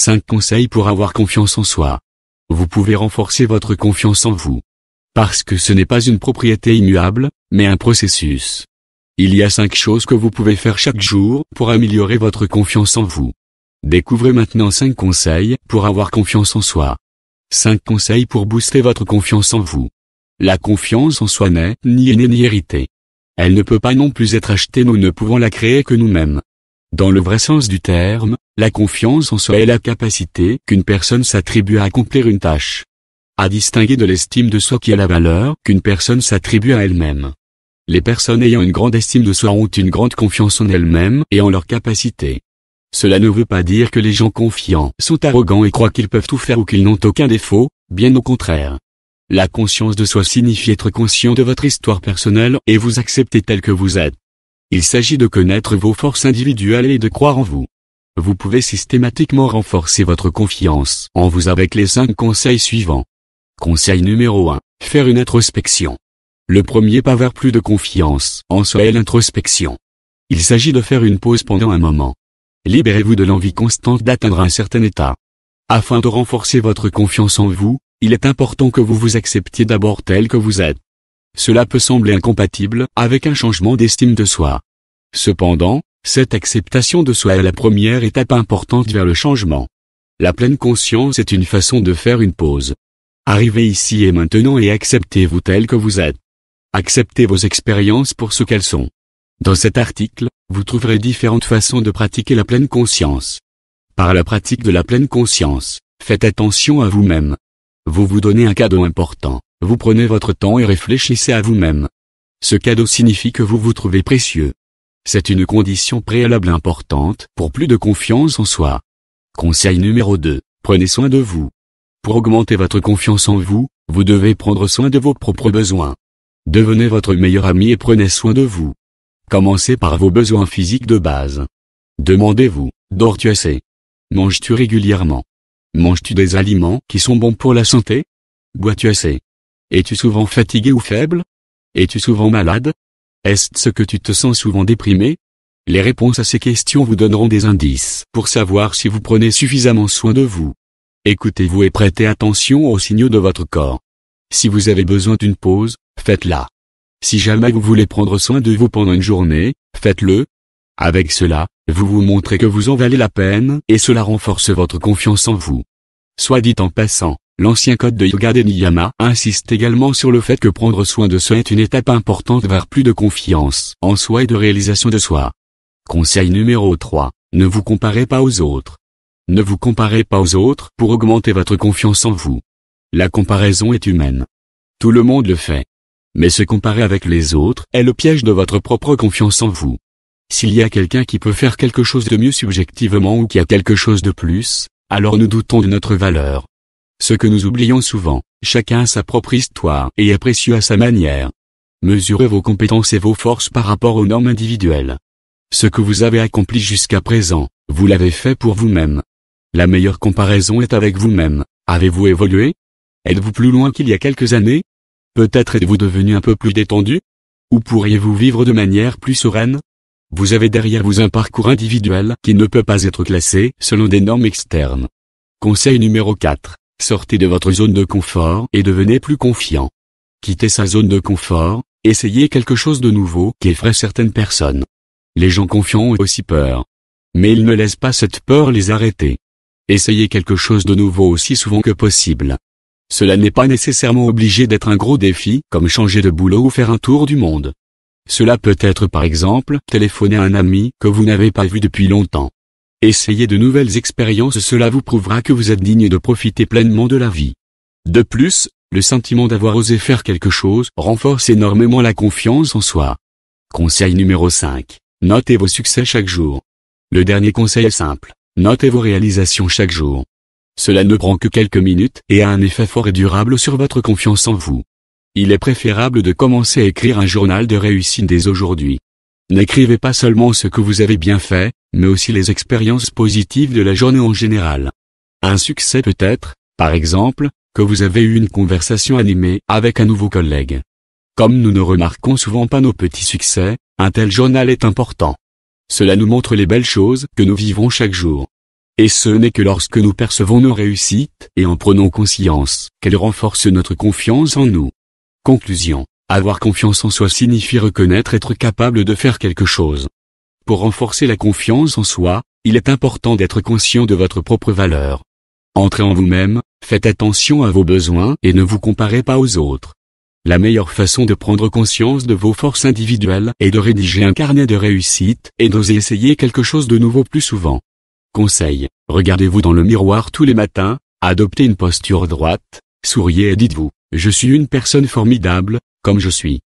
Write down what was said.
5 conseils pour avoir confiance en soi. Vous pouvez renforcer votre confiance en vous. Parce que ce n'est pas une propriété immuable, mais un processus. Il y a 5 choses que vous pouvez faire chaque jour pour améliorer votre confiance en vous. Découvrez maintenant 5 conseils pour avoir confiance en soi. 5 conseils pour booster votre confiance en vous. La confiance en soi n'est ni aînée ni héritée. Elle ne peut pas non plus être achetée, nous ne pouvons la créer que nous-mêmes. Dans le vrai sens du terme, la confiance en soi est la capacité qu'une personne s'attribue à accomplir une tâche. À distinguer de l'estime de soi qui est la valeur qu'une personne s'attribue à elle-même. Les personnes ayant une grande estime de soi ont une grande confiance en elles-mêmes et en leurs capacités. Cela ne veut pas dire que les gens confiants sont arrogants et croient qu'ils peuvent tout faire ou qu'ils n'ont aucun défaut, bien au contraire. La conscience de soi signifie être conscient de votre histoire personnelle et vous accepter tel que vous êtes. Il s'agit de connaître vos forces individuelles et de croire en vous vous pouvez systématiquement renforcer votre confiance en vous avec les 5 conseils suivants. Conseil numéro 1. Faire une introspection. Le premier pas vers plus de confiance en soi est l'introspection. Il s'agit de faire une pause pendant un moment. Libérez-vous de l'envie constante d'atteindre un certain état. Afin de renforcer votre confiance en vous, il est important que vous vous acceptiez d'abord tel que vous êtes. Cela peut sembler incompatible avec un changement d'estime de soi. Cependant, cette acceptation de soi est la première étape importante vers le changement. La pleine conscience est une façon de faire une pause. Arrivez ici et maintenant et acceptez-vous tel que vous êtes. Acceptez vos expériences pour ce qu'elles sont. Dans cet article, vous trouverez différentes façons de pratiquer la pleine conscience. Par la pratique de la pleine conscience, faites attention à vous-même. Vous vous donnez un cadeau important, vous prenez votre temps et réfléchissez à vous-même. Ce cadeau signifie que vous vous trouvez précieux. C'est une condition préalable importante pour plus de confiance en soi. Conseil numéro 2. Prenez soin de vous. Pour augmenter votre confiance en vous, vous devez prendre soin de vos propres besoins. Devenez votre meilleur ami et prenez soin de vous. Commencez par vos besoins physiques de base. Demandez-vous, dors-tu assez Manges-tu régulièrement Manges-tu des aliments qui sont bons pour la santé Bois-tu assez Es-tu souvent fatigué ou faible Es-tu souvent malade est-ce ce que tu te sens souvent déprimé Les réponses à ces questions vous donneront des indices pour savoir si vous prenez suffisamment soin de vous. Écoutez-vous et prêtez attention aux signaux de votre corps. Si vous avez besoin d'une pause, faites-la. Si jamais vous voulez prendre soin de vous pendant une journée, faites-le. Avec cela, vous vous montrez que vous en valez la peine et cela renforce votre confiance en vous. Soit dit en passant, L'ancien code de yoga de Niyama insiste également sur le fait que prendre soin de soi est une étape importante vers plus de confiance en soi et de réalisation de soi. Conseil numéro 3. Ne vous comparez pas aux autres. Ne vous comparez pas aux autres pour augmenter votre confiance en vous. La comparaison est humaine. Tout le monde le fait. Mais se comparer avec les autres est le piège de votre propre confiance en vous. S'il y a quelqu'un qui peut faire quelque chose de mieux subjectivement ou qui a quelque chose de plus, alors nous doutons de notre valeur, ce que nous oublions souvent, chacun a sa propre histoire et est précieux à sa manière. Mesurez vos compétences et vos forces par rapport aux normes individuelles. Ce que vous avez accompli jusqu'à présent, vous l'avez fait pour vous-même. La meilleure comparaison est avec vous-même. Avez-vous évolué Êtes-vous plus loin qu'il y a quelques années Peut-être êtes-vous devenu un peu plus détendu Ou pourriez-vous vivre de manière plus sereine Vous avez derrière vous un parcours individuel qui ne peut pas être classé selon des normes externes. Conseil numéro 4. Sortez de votre zone de confort et devenez plus confiant. Quittez sa zone de confort, essayez quelque chose de nouveau qui effraie certaines personnes. Les gens confiants ont aussi peur. Mais ils ne laissent pas cette peur les arrêter. Essayez quelque chose de nouveau aussi souvent que possible. Cela n'est pas nécessairement obligé d'être un gros défi comme changer de boulot ou faire un tour du monde. Cela peut être par exemple téléphoner à un ami que vous n'avez pas vu depuis longtemps. Essayez de nouvelles expériences, cela vous prouvera que vous êtes digne de profiter pleinement de la vie. De plus, le sentiment d'avoir osé faire quelque chose renforce énormément la confiance en soi. Conseil numéro 5. Notez vos succès chaque jour. Le dernier conseil est simple. Notez vos réalisations chaque jour. Cela ne prend que quelques minutes et a un effet fort et durable sur votre confiance en vous. Il est préférable de commencer à écrire un journal de réussite dès aujourd'hui. N'écrivez pas seulement ce que vous avez bien fait, mais aussi les expériences positives de la journée en général. Un succès peut être, par exemple, que vous avez eu une conversation animée avec un nouveau collègue. Comme nous ne remarquons souvent pas nos petits succès, un tel journal est important. Cela nous montre les belles choses que nous vivons chaque jour. Et ce n'est que lorsque nous percevons nos réussites et en prenons conscience qu'elles renforcent notre confiance en nous. Conclusion. Avoir confiance en soi signifie reconnaître être capable de faire quelque chose. Pour renforcer la confiance en soi, il est important d'être conscient de votre propre valeur. Entrez en vous-même, faites attention à vos besoins et ne vous comparez pas aux autres. La meilleure façon de prendre conscience de vos forces individuelles est de rédiger un carnet de réussite et d'oser essayer quelque chose de nouveau plus souvent. Conseil, regardez-vous dans le miroir tous les matins, adoptez une posture droite, souriez et dites-vous, je suis une personne formidable, comme je suis.